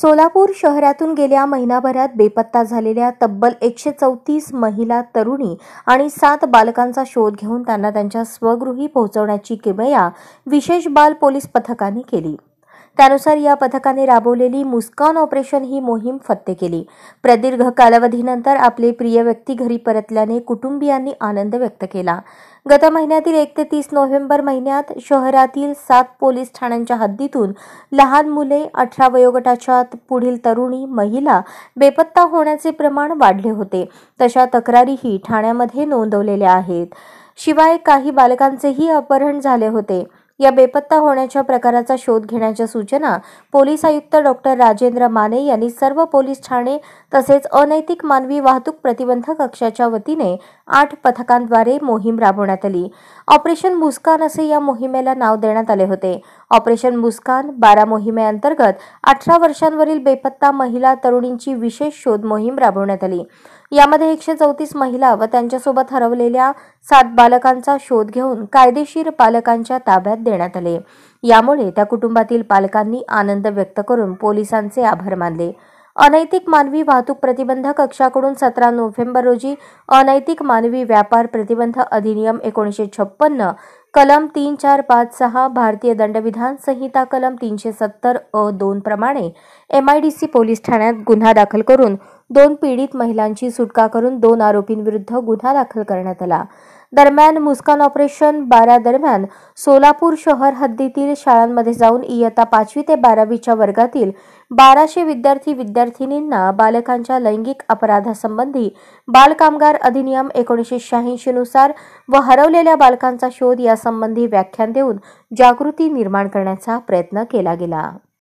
सोलापूर शहरातून गेल्या महिनाभरात बेपत्ता झालेल्या तब्बल एकशे चौतीस महिला तरुणी आणि सात बालकांचा शोध घेऊन त्यांना त्यांच्या स्वगृही पोहोचवण्याची किमया विशेष बाल पोलीस पथकाने केली त्यानुसार या पथकाने राबवलेली मुस्कान ऑपरेशन ही मोहीम फत्ते केली प्रदीर्घ कालावधीनंतर आपले प्रिय व्यक्ती घरी परतल्याने कुटुंबियांनी आनंद व्यक्त केला गत महिन्यातील एक ते तीस नोव्हेंबर महिन्यात शहरातील सात पोलीस ठाण्यांच्या हद्दीतून लहान मुले अठरा वयोगटाच्या पुढील तरुणी महिला बेपत्ता होण्याचे प्रमाण वाढले होते तशा तक्रारीही ठाण्यामध्ये नोंदवलेल्या आहेत शिवाय काही बालकांचेही अपहरण झाले होते या बेपत्ता होण्याच्या प्रकाराचा शोध घेण्याच्या सूचना पोलीस आयुक्त डॉक्टर राजेंद्र माने यांनी सर्व पोलीस ठाणे तसेच अनैतिक मानवी वाहतूक प्रतिबंध कक्षाच्या वतीने आठ पथकांद्वारे मोहीम राबवण्यात आली ऑपरेशन मुस्कान असे या मोहिमेला नाव देण्यात आले होते ऑपरेशन मुस्कान बारा मोहिमेअंतर्गत अठरा वर्षांवरील बेपत्ता महिला तरुणींची विशेष शोध मोहीम राबवण्यात आली यामध्ये एकशे चौतीस महिला व त्यांच्यासोबत हरवलेल्या सात बालकांचा शोध घेऊन कायदेशीर पालकांच्या ताब्यात देण्यात आले यामुळे त्या कुटुंबातील पालकांनी आनंद व्यक्त करून पोलिसांचे आभार मानले अनैतिक मानवी वाहतूक प्रतिबंध कक्षाकडून सतरा नोव्हेंबर रोजी अनैतिक मानवी व्यापार प्रतिबंध अधिनियम एकोणीसशे छप्पन्न कलम तीन चार पाच सहा भारतीय दंडविधान संहिता कलम तीनशे सत्तर अ दोन प्रमाणे M I D C police ठाण्यात गुन्हा दाखल करून दोन पीडित महिलांची सुटका करून दोन आरोपींविरुद्ध गुन्हा दाखल करण्यात आला दरम्यान मुस्कान ऑपरेशन बारा दरम्यान सोलापूर शहर हद्दीतील शाळांमध्ये जाऊन इयत्ता पाचवी ते बारावीच्या वर्गातील बाराशे विद्यार्थी विद्यार्थिनींना बालकांच्या लैंगिक अपराधासंबंधी बालकामगार अधिनियम एकोणीसशे शहाऐंशीनुसार नुसार व हरवलेल्या बालकांचा शोध यासंबंधी व्याख्यान देऊन जागृती निर्माण करण्याचा प्रयत्न केला गेला